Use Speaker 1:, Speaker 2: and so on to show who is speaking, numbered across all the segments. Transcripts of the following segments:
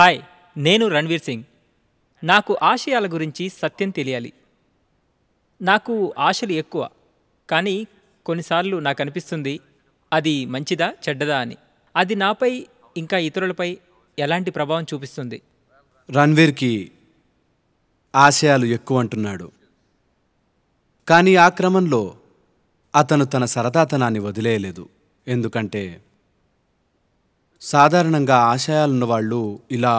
Speaker 1: hi నేను రణ్వీర్ సింగ్ నాకు ఆశయాల గురించి సత్యం తెలియాలి నాకు ఆశలు ఎక్కువ కానీ కొన్నిసార్లు నాకు అనిపిస్తుంది అది మంచిదా చెడ్డదా అని అది నాపై ఇంకా ఇతరులపై ఎలాంటి ప్రభావం చూపిస్తుంది రణ్వీర్కి ఆశయాలు ఎక్కువ అంటున్నాడు కానీ ఆ క్రమంలో అతను తన సరదాతనాన్ని వదిలేయలేదు ఎందుకంటే సాధారణంగా ఆశయాలున్న వాళ్ళు ఇలా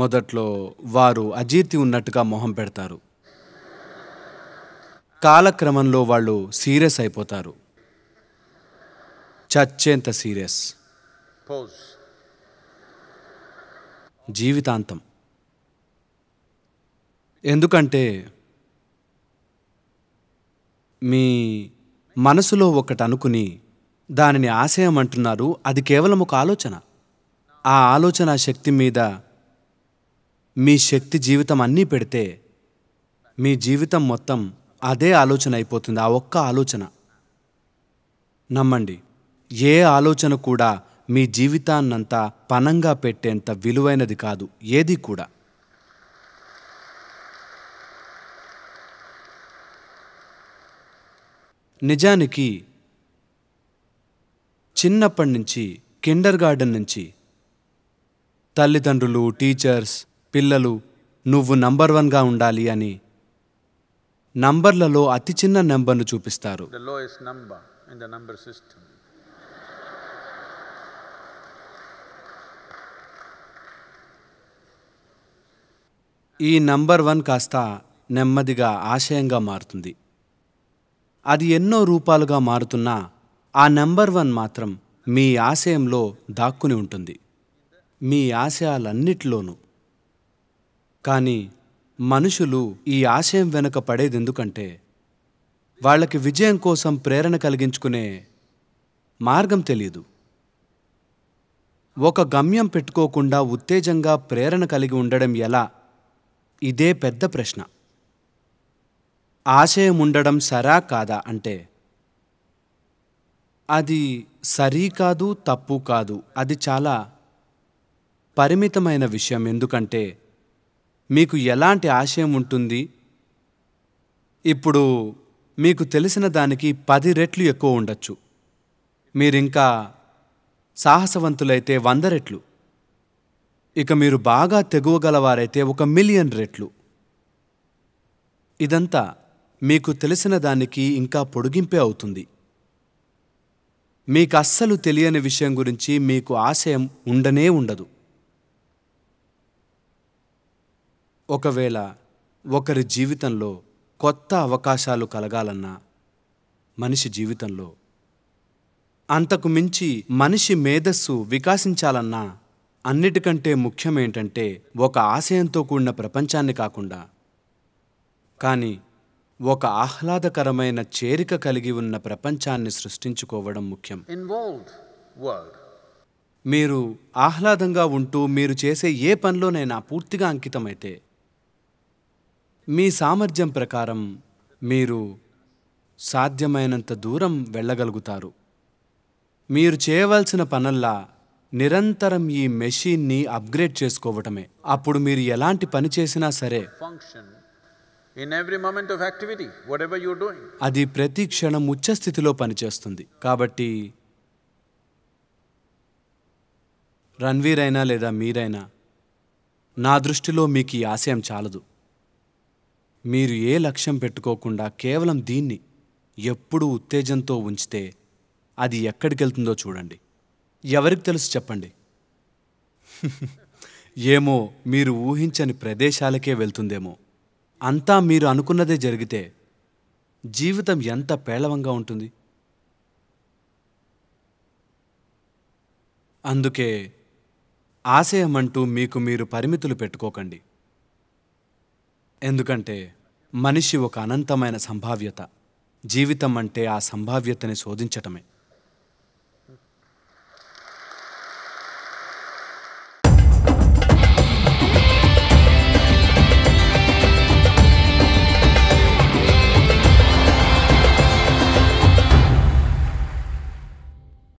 Speaker 1: మొదట్లో వారు అజీర్తి ఉన్నట్టుగా మొహం పెడతారు కాలక్రమంలో వాళ్ళు సీరియస్ అయిపోతారు చచ్చేంత సీరియస్ జీవితాంతం ఎందుకంటే మీ మనసులో ఒకటి అనుకుని దానిని ఆశయం అంటున్నారు అది కేవలం ఒక ఆలోచన ఆ ఆలోచన శక్తి మీద మీ శక్తి జీవితం అన్నీ పెడితే మీ జీవితం మొత్తం అదే ఆలోచన అయిపోతుంది ఆ ఒక్క ఆలోచన నమ్మండి ఏ ఆలోచన కూడా మీ జీవితాన్నంతా పనంగా పెట్టేంత విలువైనది కాదు ఏది కూడా నిజానికి చిన్నప్పటి నుంచి కిండర్ గార్డెన్ నుంచి తల్లిదండ్రులు టీచర్స్ పిల్లలు నువ్వు నంబర్ వన్గా ఉండాలి అని నంబర్లలో అతి చిన్న నెంబర్ను చూపిస్తారు ఈ నంబర్ వన్ కాస్త నెమ్మదిగా ఆశయంగా మారుతుంది అది ఎన్నో రూపాలుగా మారుతున్నా ఆ నెంబర్ వన్ మాత్రం మీ ఆశయంలో దాక్కుని ఉంటుంది మీ ఆశయాలన్నిటిలోనూ కానీ మనుషులు ఈ ఆశయం వెనుక పడేది ఎందుకంటే వాళ్ళకి విజయం కోసం ప్రేరణ కలిగించుకునే మార్గం తెలియదు ఒక గమ్యం పెట్టుకోకుండా ఉత్తేజంగా ప్రేరణ కలిగి ఉండడం ఎలా ఇదే పెద్ద ప్రశ్న ఆశయం ఉండడం సరా కాదా అంటే అది సరి కాదు తప్పు కాదు అది చాలా పరిమితమైన విషయం ఎందుకంటే మీకు ఎలాంటి ఆశయం ఉంటుంది ఇప్పుడు మీకు తెలిసిన దానికి పది రెట్లు ఎక్కువ ఉండొచ్చు మీరింకా సాహసవంతులైతే వంద రెట్లు ఇక మీరు బాగా తెగువగలవారైతే ఒక మిలియన్ రెట్లు ఇదంతా మీకు తెలిసిన దానికి ఇంకా పొడిగింపే అవుతుంది మీకు అస్సలు తెలియని విషయం గురించి మీకు ఆశయం ఉండనే ఉండదు ఒకవేళ ఒకరి జీవితంలో కొత్త అవకాశాలు కలగాలన్నా మనిషి జీవితంలో అంతకు మించి మనిషి మేధస్సు వికాసించాలన్నా అన్నిటికంటే ముఖ్యమేంటంటే ఒక ఆశయంతో కూడిన ప్రపంచాన్ని కాకుండా కానీ ఒక ఆహ్లాదకరమైన చేరిక కలిగి ఉన్న ప్రపంచాన్ని సృష్టించుకోవడం ముఖ్యం మీరు ఆహ్లాదంగా ఉంటూ మీరు చేసే ఏ పనిలోనైనా పూర్తిగా అంకితమైతే మీ సామర్థ్యం ప్రకారం మీరు సాధ్యమైనంత దూరం వెళ్ళగలుగుతారు మీరు చేయవలసిన పనల్లా నిరంతరం ఈ మెషీన్ని అప్గ్రేడ్ చేసుకోవటమే అప్పుడు మీరు ఎలాంటి పని చేసినా సరే అది ప్రతి క్షణం ఉచ్చస్థితిలో స్థితిలో పనిచేస్తుంది కాబట్టి రణ్వీర్ అయినా లేదా మీరైనా నా దృష్టిలో మీకు ఈ ఆశయం చాలదు మీరు ఏ లక్ష్యం పెట్టుకోకుండా కేవలం దీన్ని ఎప్పుడు ఉత్తేజంతో ఉంచితే అది ఎక్కడికి వెళ్తుందో చూడండి ఎవరికి తెలుసు చెప్పండి ఏమో మీరు ఊహించని ప్రదేశాలకే వెళ్తుందేమో అంతా మీరు అనుకున్నదే జరిగితే జీవితం ఎంత పేలవంగా ఉంటుంది అందుకే ఆశయం అంటూ మీకు మీరు పరిమితులు పెట్టుకోకండి ఎందుకంటే మనిషి ఒక అనంతమైన సంభావ్యత జీవితం అంటే ఆ సంభావ్యతని శోధించటమే